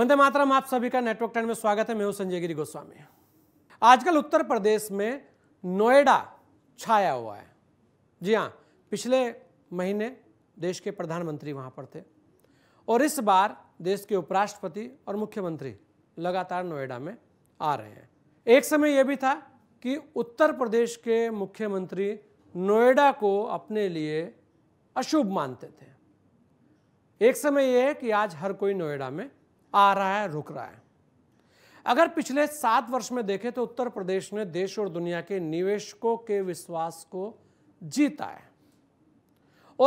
वंदे मातरम आप सभी का नेटवर्क टेन में स्वागत है मैं हूं संजय गिरी गोस्वामी आजकल उत्तर प्रदेश में नोएडा छाया हुआ है जी हाँ पिछले महीने देश के प्रधानमंत्री वहां पर थे और इस बार देश के उपराष्ट्रपति और मुख्यमंत्री लगातार नोएडा में आ रहे हैं एक समय यह भी था कि उत्तर प्रदेश के मुख्यमंत्री नोएडा को अपने लिए अशुभ मानते थे एक समय यह है कि आज हर कोई नोएडा में आ रहा है रुक रहा है अगर पिछले सात वर्ष में देखें तो उत्तर प्रदेश ने देश और दुनिया के निवेशकों के विश्वास को जीता है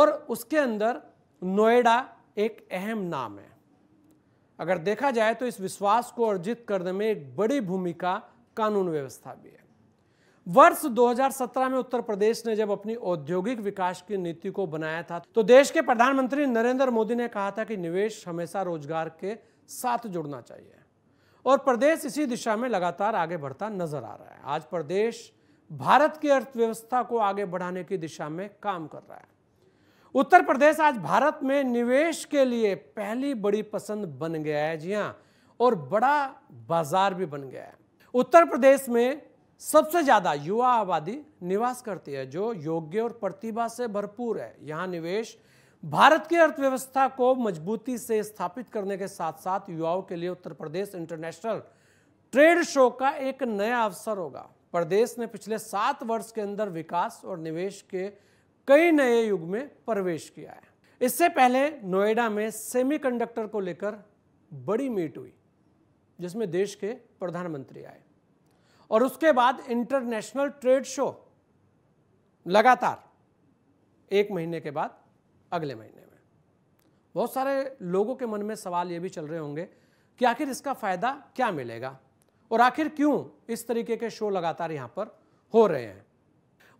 और उसके अंदर नोएडा एक अहम नाम है अगर देखा जाए तो इस विश्वास को अर्जित करने में एक बड़ी भूमिका कानून व्यवस्था भी है वर्ष 2017 में उत्तर प्रदेश ने जब अपनी औद्योगिक विकास की नीति को बनाया था तो देश के प्रधानमंत्री नरेंद्र मोदी ने कहा था कि निवेश हमेशा रोजगार के साथ जुड़ना चाहिए और प्रदेश इसी दिशा में लगातार आगे बढ़ता नजर आ रहा है आज प्रदेश भारत की अर्थव्यवस्था को आगे बढ़ाने की दिशा में काम कर रहा है उत्तर प्रदेश आज भारत में निवेश के लिए पहली बड़ी पसंद बन गया है जी हाँ और बड़ा बाजार भी बन गया है उत्तर प्रदेश में सबसे ज़्यादा युवा आबादी निवास करती है जो योग्य और प्रतिभा से भरपूर है यहाँ निवेश भारत की अर्थव्यवस्था को मजबूती से स्थापित करने के साथ साथ युवाओं के लिए Uttar Pradesh international trade show का एक नया अवसर होगा प्रदेश ने पिछले सात वर्ष के अंदर विकास और निवेश के कई नए युग में प्रवेश किया है इससे पहले नोएडा में सेमीकंडक्टर को लेकर बड़ी मीट हुई जिसमें देश के प्रधानमंत्री आए और उसके बाद इंटरनेशनल ट्रेड शो लगातार एक महीने के बाद अगले महीने में बहुत सारे लोगों के मन में सवाल ये भी चल रहे होंगे कि आखिर इसका फ़ायदा क्या मिलेगा और आखिर क्यों इस तरीके के शो लगातार यहाँ पर हो रहे हैं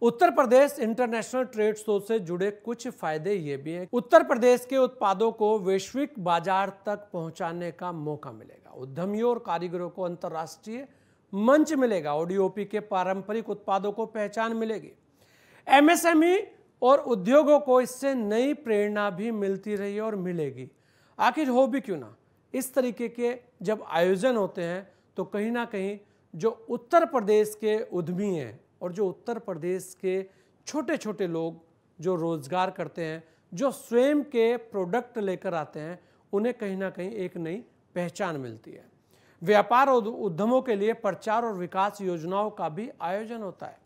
Uttar Pradesh international trade show से जुड़े कुछ फायदे ये भी हैं उत्तर प्रदेश के उत्पादों को वैश्विक बाजार तक पहुंचाने का मौका मिलेगा उद्यमियों और कारीगरों को अंतर्राष्ट्रीय मंच मिलेगा ओडीओपी के पारंपरिक उत्पादों को पहचान मिलेगी एमएसएमई और उद्योगों को इससे नई प्रेरणा भी मिलती रही और मिलेगी आखिर हो भी क्यों ना इस तरीके के जब आयोजन होते हैं तो कहीं ना कहीं जो उत्तर प्रदेश के उद्यमी हैं और जो उत्तर प्रदेश के छोटे छोटे लोग जो रोज़गार करते हैं जो स्वयं के प्रोडक्ट लेकर आते हैं उन्हें कहीं ना कहीं एक नई पहचान मिलती है व्यापार और उद्यमों के लिए प्रचार और विकास योजनाओं का भी आयोजन होता है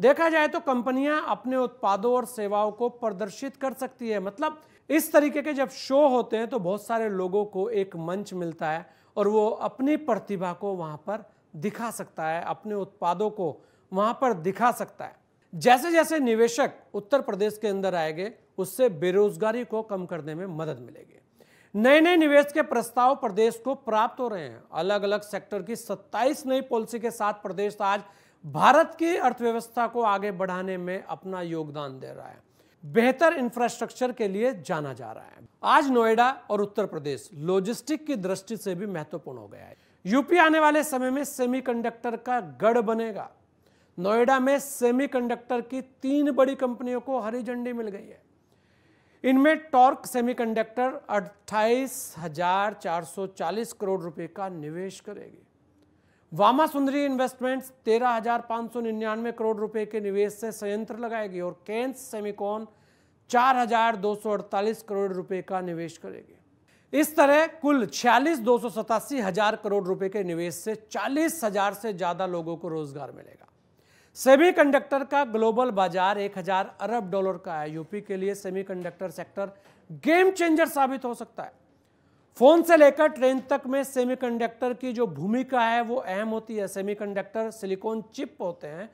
देखा जाए तो कंपनियां अपने उत्पादों और सेवाओं को प्रदर्शित कर सकती है मतलब इस तरीके के जब शो होते हैं तो बहुत सारे लोगों को एक मंच मिलता है और वो अपनी प्रतिभा को वहां पर दिखा सकता है अपने उत्पादों को वहां पर दिखा सकता है जैसे जैसे निवेशक उत्तर प्रदेश के अंदर आएंगे उससे बेरोजगारी को कम करने में मदद मिलेगी नए नए निवेश के प्रस्ताव प्रदेश को प्राप्त हो रहे हैं अलग अलग सेक्टर की 27 नई पॉलिसी के साथ प्रदेश आज भारत की अर्थव्यवस्था को आगे बढ़ाने में अपना योगदान दे रहा है बेहतर इंफ्रास्ट्रक्चर के लिए जाना जा रहा है आज नोएडा और उत्तर प्रदेश लॉजिस्टिक की दृष्टि से भी महत्वपूर्ण हो गया है यूपी आने वाले समय में सेमीकंडक्टर का गढ़ बनेगा नोएडा में सेमीकंडक्टर की तीन बड़ी कंपनियों को हरी झंडी मिल गई है इनमें टॉर्क सेमीकंडक्टर कंडक्टर करोड़ रुपए का निवेश करेगी वामा सुंदरी इन्वेस्टमेंट्स तेरह हजार पाँच सौ निन्यानवे करोड़ रुपए के निवेश से संयंत्र लगाएगी और केन्स सेमिकॉन चार हजार दो सौ अड़तालीस करोड़ रुपए का निवेश करेगी इस तरह कुल छियालीस दो सौ सतासी हजार करोड़ रुपए के निवेश से चालीस हजार से ज़्यादा लोगों को रोजगार मिलेगा सेमीकंडक्टर का ग्लोबल बाजार एक हजार अरब डॉलर का है यूपी के लिए सेमीकंडक्टर सेक्टर गेम चेंजर साबित हो सकता है फोन से लेकर ट्रेन तक में सेमीकंडक्टर की जो भूमिका है वो अहम होती है सेमीकंडक्टर सिलिकॉन चिप होते हैं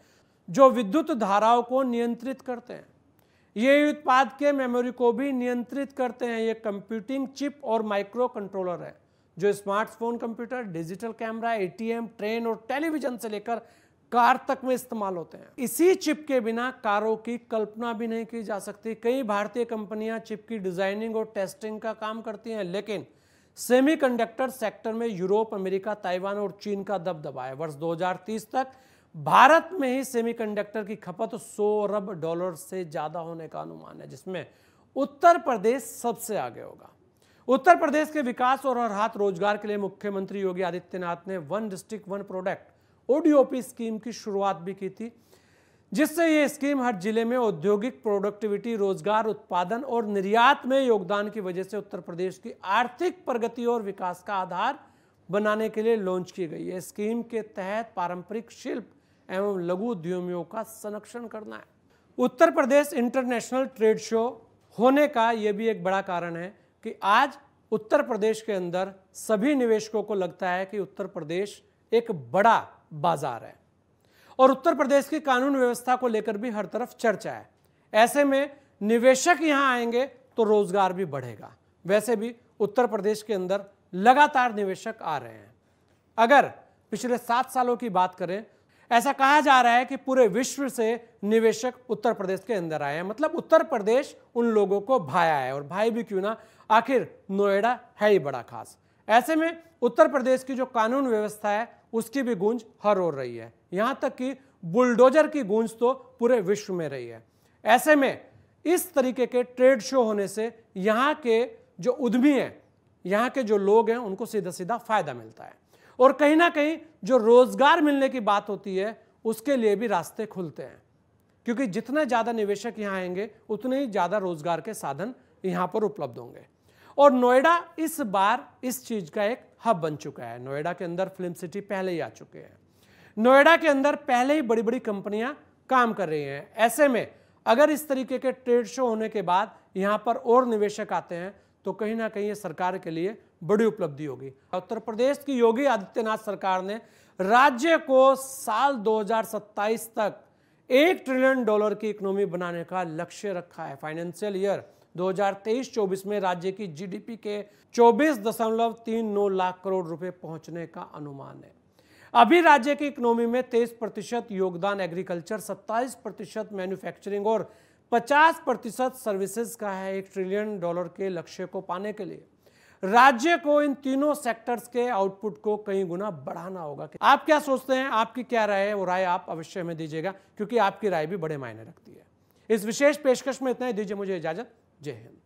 जो विद्युत धाराओं को नियंत्रित करते हैं ये उत्पाद के मेमोरी को भी नियंत्रित करते हैं ये कंप्यूटिंग चिप और माइक्रो कंट्रोलर है जो smartphone computer digital camera ATM train और टेलीविजन से लेकर कार तक में इस्तेमाल होते हैं इसी चिप के बिना कारों की कल्पना भी नहीं की जा सकती कई भारतीय कंपनियां चिप की डिजाइनिंग और टेस्टिंग का काम करती हैं लेकिन सेमीकंडक्टर सेक्टर में यूरोप अमेरिका ताइवान और चीन का दबदबा है वर्ष 2030 तक भारत में ही सेमीकंडक्टर की खपत 100 अरब डॉलर से ज़्यादा होने का अनुमान है जिसमें उत्तर प्रदेश सबसे आगे होगा उत्तर प्रदेश के विकास और हर हाथ रोजगार के लिए मुख्यमंत्री योगी आदित्यनाथ ने one district one product ODOP scheme की शुरुआत भी की थी जिससे ये स्कीम हर जिले में औद्योगिक प्रोडक्टिविटी रोजगार उत्पादन और निर्यात में योगदान की वजह से उत्तर प्रदेश की आर्थिक प्रगति और विकास का आधार बनाने के लिए लॉन्च की गई है स्कीम के तहत पारंपरिक शिल्प एवं लघु उद्यमियों का संरक्षण करना है Uttar Pradesh international trade show होने का यह भी एक बड़ा कारण है कि आज उत्तर प्रदेश के अंदर सभी निवेशकों को लगता है कि उत्तर प्रदेश एक बड़ा बाजार है और उत्तर प्रदेश की कानून व्यवस्था को लेकर भी हर तरफ चर्चा है ऐसे में निवेशक यहाँ आएंगे तो रोजगार भी बढ़ेगा वैसे भी उत्तर प्रदेश के अंदर लगातार निवेशक आ रहे हैं अगर पिछले सात सालों की बात करें ऐसा कहा जा रहा है कि पूरे विश्व से निवेशक उत्तर प्रदेश के अंदर आए हैं मतलब उत्तर प्रदेश उन लोगों को भाया है और भाई भी क्यों ना आखिर नोएडा है ही बड़ा खास ऐसे में उत्तर प्रदेश की जो कानून व्यवस्था है उसकी भी गूंज हर ओर रही है यहाँ तक कि बुलडोजर की गूंज तो पूरे विश्व में रही है ऐसे में इस तरीके के ट्रेड शो होने से यहाँ के जो उद्यमी हैं यहाँ के जो लोग हैं उनको सीधा सीधा फायदा मिलता है और कहीं ना कहीं जो रोजगार मिलने की बात होती है उसके लिए भी रास्ते खुलते हैं क्योंकि जितना ज़्यादा निवेशक यहाँ आएंगे उतने ही ज़्यादा रोजगार के साधन यहाँ पर उपलब्ध होंगे और नोएडा इस बार इस चीज का एक हब बन चुका है नोएडा के अंदर फिल्म सिटी पहले ही आ चुके हैं नोएडा के अंदर पहले ही बड़ी बड़ी कंपनियां काम कर रही हैं ऐसे में अगर इस तरीके के ट्रेड शो होने के बाद यहां पर और निवेशक आते हैं तो कहीं ना कहीं ये सरकार के लिए बड़ी उपलब्धि होगी उत्तर प्रदेश की योगी आदित्यनाथ सरकार ने राज्य को साल 2027 तक एक ट्रिलियन डॉलर की इकोनॉमी बनाने का लक्ष्य रखा है फाइनेंशियल ईयर 2023-24 में राज्य की जीडीपी के 24.39 लाख करोड़ रुपए पहुंचने का अनुमान है अभी राज्य की इकोनॉमी में तेईस प्रतिशत योगदान एग्रीकल्चर 27 प्रतिशत मैन्युफैक्चरिंग और 50 प्रतिशत सर्विसेज का है एक ट्रिलियन डॉलर के लक्ष्य को पाने के लिए राज्य को इन तीनों सेक्टर्स के आउटपुट को कई गुना बढ़ाना होगा आप क्या सोचते हैं आपकी क्या राय है वो राय आप अवश्य हमें दीजिएगा क्योंकि आपकी राय भी बड़े मायने रखती है इस विशेष पेशकश में इतना ही दीजिए मुझे इजाजत جهل